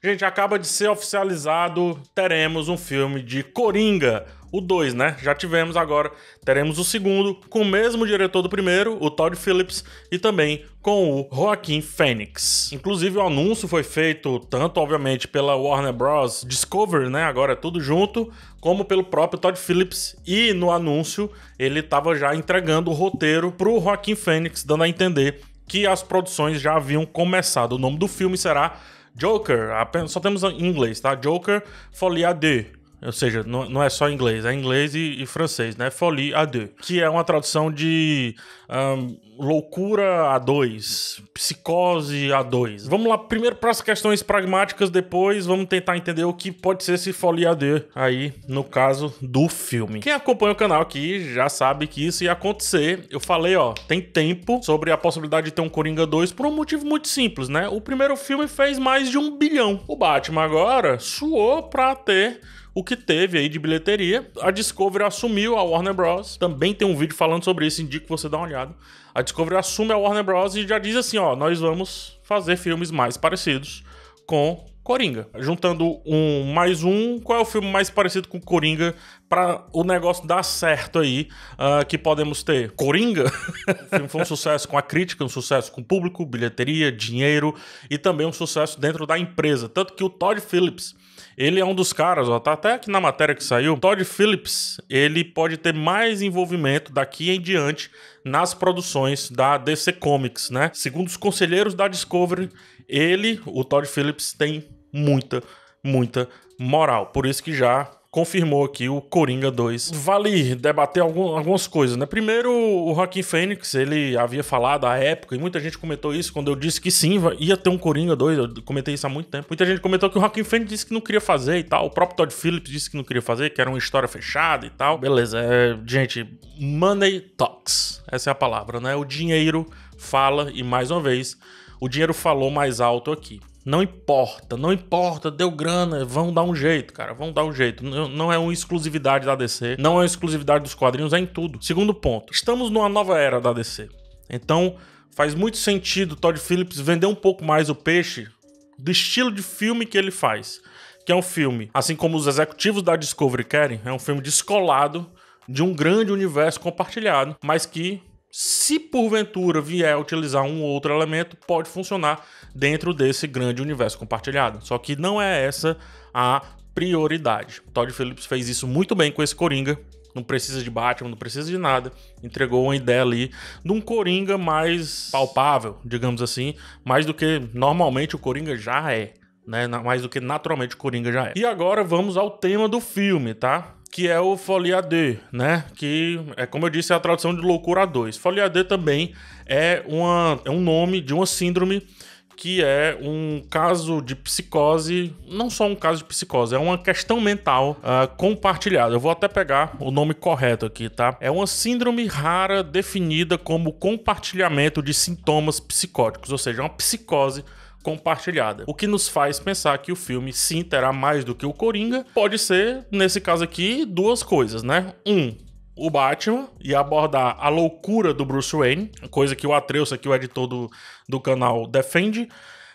Gente, acaba de ser oficializado, teremos um filme de Coringa, o 2, né? Já tivemos agora, teremos o segundo, com o mesmo diretor do primeiro, o Todd Phillips, e também com o Joaquim Phoenix. Inclusive, o anúncio foi feito tanto, obviamente, pela Warner Bros. Discovery, né? Agora é tudo junto, como pelo próprio Todd Phillips. E no anúncio, ele estava já entregando o roteiro para o Joaquim Phoenix, dando a entender que as produções já haviam começado. O nome do filme será Joker, apenas, só temos em inglês, tá? Joker, folie à deux. Ou seja, não, não é só inglês, é inglês e, e francês, né? Folie à deux. Que é uma tradução de um, loucura a dois, psicose A2. Vamos lá primeiro para as questões pragmáticas, depois vamos tentar entender o que pode ser esse folia A2 aí no caso do filme. Quem acompanha o canal aqui já sabe que isso ia acontecer. Eu falei, ó, tem tempo sobre a possibilidade de ter um Coringa 2 por um motivo muito simples, né? O primeiro filme fez mais de um bilhão. O Batman agora suou para ter o que teve aí de bilheteria. A Discovery assumiu a Warner Bros. Também tem um vídeo falando sobre isso, indico que você dá uma olhada. A Discovery assume a Warner Bros. e já diz assim, ó, ó, nós vamos fazer filmes mais parecidos com Coringa. Juntando um mais um, qual é o filme mais parecido com Coringa para o negócio dar certo aí, uh, que podemos ter Coringa, o filme foi um sucesso com a crítica, um sucesso com o público, bilheteria, dinheiro e também um sucesso dentro da empresa. Tanto que o Todd Phillips, ele é um dos caras, ó, tá até aqui na matéria que saiu, Todd Phillips, ele pode ter mais envolvimento daqui em diante nas produções da DC Comics, né? Segundo os conselheiros da Discovery, ele, o Todd Phillips, tem muita, muita moral. Por isso que já confirmou aqui o Coringa 2. Vale debater algum, algumas coisas, né? Primeiro, o Joaquim Fênix, ele havia falado à época, e muita gente comentou isso quando eu disse que sim, ia ter um Coringa 2, eu comentei isso há muito tempo. Muita gente comentou que o Joaquim Fênix disse que não queria fazer e tal, o próprio Todd Phillips disse que não queria fazer, que era uma história fechada e tal. Beleza, é, gente, money talks, essa é a palavra, né? O dinheiro fala, e mais uma vez, o dinheiro falou mais alto aqui. Não importa, não importa, deu grana, vão dar um jeito, cara, vão dar um jeito. Não, é uma exclusividade da DC, não é uma exclusividade dos quadrinhos, é em tudo. Segundo ponto, estamos numa nova era da DC. Então, faz muito sentido Todd Phillips vender um pouco mais o peixe do estilo de filme que ele faz. Que é um filme, assim como os executivos da Discovery querem, é um filme descolado de um grande universo compartilhado, mas que se porventura vier a utilizar um outro elemento, pode funcionar dentro desse grande universo compartilhado. Só que não é essa a prioridade. Todd Phillips fez isso muito bem com esse Coringa. Não precisa de Batman, não precisa de nada. Entregou uma ideia ali de um Coringa mais palpável, digamos assim, mais do que normalmente o Coringa já é. Né? Mais do que naturalmente o Coringa já é. E agora vamos ao tema do filme, tá? que é o Folia D, né? Que é como eu disse, é a tradução de loucura 2. Folia D também é, uma, é um nome de uma síndrome que é um caso de psicose, não só um caso de psicose, é uma questão mental uh, compartilhada. Eu vou até pegar o nome correto aqui, tá? É uma síndrome rara definida como compartilhamento de sintomas psicóticos, ou seja, uma psicose compartilhada. O que nos faz pensar que o filme sim terá mais do que o Coringa. Pode ser, nesse caso aqui, duas coisas, né? Um, o Batman e abordar a loucura do Bruce Wayne, coisa que o Atreus, aqui o editor do, do canal, defende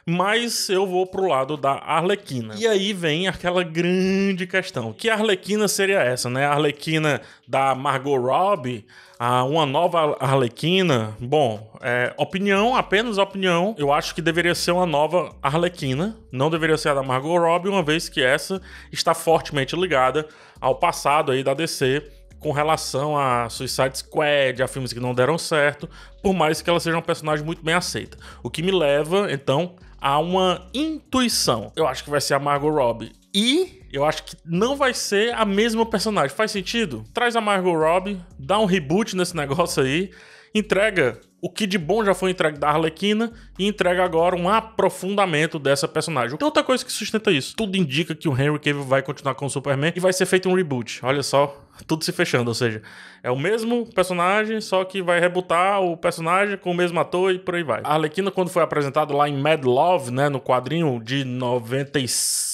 mas eu vou pro lado da Arlequina. E aí vem aquela grande questão. Que Arlequina seria essa, né? A Arlequina da Margot Robbie, a uma nova Arlequina? Bom, é, opinião, apenas opinião. Eu acho que deveria ser uma nova Arlequina, não deveria ser a da Margot Robbie, uma vez que essa está fortemente ligada ao passado aí da DC com relação a Suicide Squad, a filmes que não deram certo, por mais que ela seja um personagem muito bem aceita. O que me leva, então, há uma intuição. Eu acho que vai ser a Margot Robbie. E eu acho que não vai ser a mesma personagem. Faz sentido? Traz a Margot Robbie, dá um reboot nesse negócio aí, entrega o que de bom já foi entregue da Arlequina e entrega agora um aprofundamento dessa personagem. Tem é outra coisa que sustenta isso. Tudo indica que o Henry Cavill vai continuar com o Superman e vai ser feito um reboot. Olha só, tudo se fechando, ou seja, é o mesmo personagem, só que vai rebutar o personagem com o mesmo ator e por aí vai. A Arlequina quando foi apresentada lá em Mad Love, né, no quadrinho de 90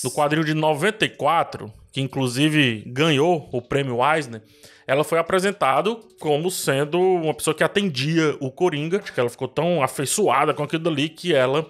no quadrinho de 94, que inclusive ganhou o prêmio Eisner, ela foi apresentada como sendo uma pessoa que atendia o Coringa. Acho que ela ficou tão afeiçoada com aquilo ali que ela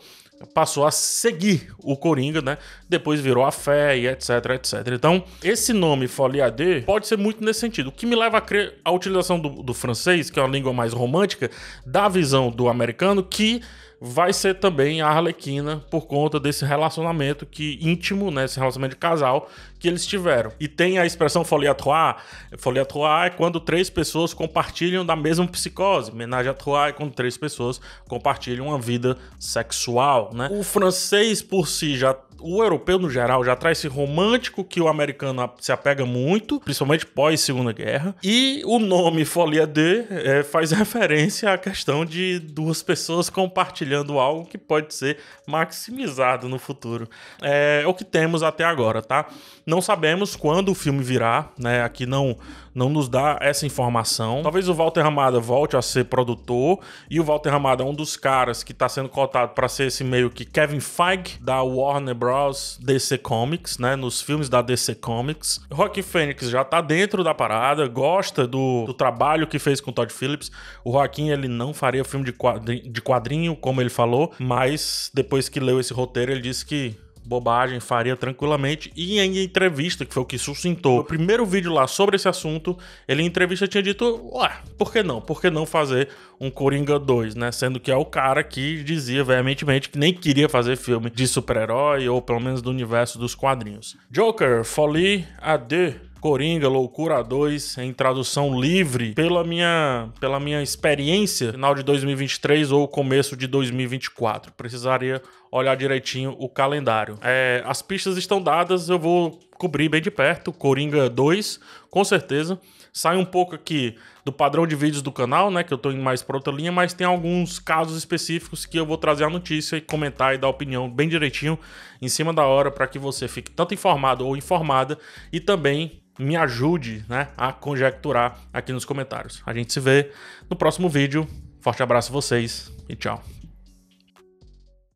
passou a seguir o Coringa, né? Depois virou a fé e etc, etc. Então, esse nome Foliadé pode ser muito nesse sentido. O que me leva a crer a utilização do, do francês, que é uma língua mais romântica, da visão do americano, que vai ser também a Arlequina por conta desse relacionamento que íntimo, né, esse relacionamento de casal que eles tiveram. E tem a expressão folie folia trois. à trois é quando três pessoas compartilham da mesma psicose. menage à trois é quando três pessoas compartilham uma vida sexual, né? O francês por si já o europeu no geral já traz esse romântico que o americano se apega muito, principalmente pós Segunda Guerra. E o nome Folia D é, faz referência à questão de duas pessoas compartilhando algo que pode ser maximizado no futuro. É, é o que temos até agora, tá? Não sabemos quando o filme virá, né? Aqui não não nos dá essa informação. Talvez o Walter Ramada volte a ser produtor e o Walter Ramada é um dos caras que está sendo cotado para ser esse meio que Kevin Feige da Warner Bros. DC Comics, né? Nos filmes da DC Comics. Rock Fênix já tá dentro da parada, gosta do, do trabalho que fez com o Todd Phillips. O Joaquim, ele não faria filme de quadrinho, de quadrinho, como ele falou, mas depois que leu esse roteiro, ele disse que bobagem, faria tranquilamente. E em entrevista, que foi o que sustentou o primeiro vídeo lá sobre esse assunto, ele em entrevista tinha dito: Ué, por que não? Por que não fazer um Coringa 2, né? Sendo que é o cara que dizia veementemente que nem queria fazer filme de super-herói, ou pelo menos do universo dos quadrinhos. Joker, Folie, Adieu. Coringa, Loucura 2, em tradução livre, pela minha, pela minha experiência, final de 2023 ou começo de 2024. Precisaria olhar direitinho o calendário. É, as pistas estão dadas, eu vou cobrir bem de perto. Coringa 2, com certeza. Sai um pouco aqui do padrão de vídeos do canal, né? Que eu tô indo mais pra outra linha, mas tem alguns casos específicos que eu vou trazer a notícia e comentar e dar opinião bem direitinho em cima da hora para que você fique tanto informado ou informada e também me ajude, né, a conjecturar aqui nos comentários. A gente se vê no próximo vídeo. Forte abraço a vocês e tchau.